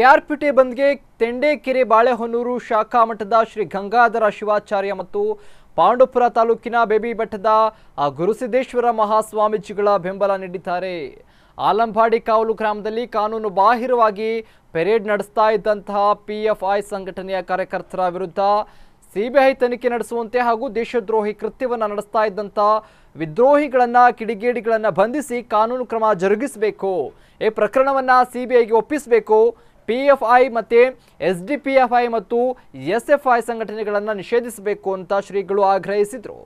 ಕೆಆರ್ಪಿಟಿ ಬಂದ್ಗೆ ತೆಂಡೇಕೆರೆ ಬಾಳೆಹೊನ್ನೂರು ಶಾಖಾ ಮಠದ ಶ್ರೀ ಗಂಗಾಧರ ಶಿವಾಚಾರ್ಯ ಮತ್ತು ಪಾಂಡುಪುರ ತಾಲೂಕಿನ ಬೇಬಿ ಬೆಟ್ಟದ ಗುರುಸಿದ್ದೇಶ್ವರ ಮಹಾಸ್ವಾಮೀಜಿಗಳ ಬೆಂಬಲ ನೀಡಿದ್ದಾರೆ ಆಲಂಬಾಡಿ ಕಾವಲು ಗ್ರಾಮದಲ್ಲಿ ಕಾನೂನು ಬಾಹಿರವಾಗಿ ಪೆರೇಡ್ ನಡೆಸ್ತಾ ಇದ್ದಂತಹ ಪಿಎಫ್ಐ ಸಂಘಟನೆಯ ಕಾರ್ಯಕರ್ತರ ವಿರುದ್ಧ ಸಿಬಿಐ ತನಿಖೆ ನಡೆಸುವಂತೆ ಹಾಗೂ ದೇಶದ್ರೋಹಿ ಕೃತ್ಯವನ್ನು ನಡೆಸ್ತಾ ಇದ್ದಂಥ ವಿದ್ರೋಹಿಗಳನ್ನು ಕಿಡಿಗೇಡಿಗಳನ್ನು ಬಂಧಿಸಿ ಕಾನೂನು ಕ್ರಮ ಜರುಗಿಸಬೇಕು ಈ ಪ್ರಕರಣವನ್ನು ಸಿಬಿಐಗೆ ಒಪ್ಪಿಸಬೇಕು ಪಿ ಎಫ್ ಐ ಮತ್ತು S D P F I ಮತ್ತು ಎಸ್ ಎಫ್ ಐ ಸಂಘಟನೆಗಳನ್ನು ನಿಷೇಧಿಸಬೇಕು ಅಂತ ಶ್ರೀಗಳು ಆಗ್ರಹಿಸಿದರು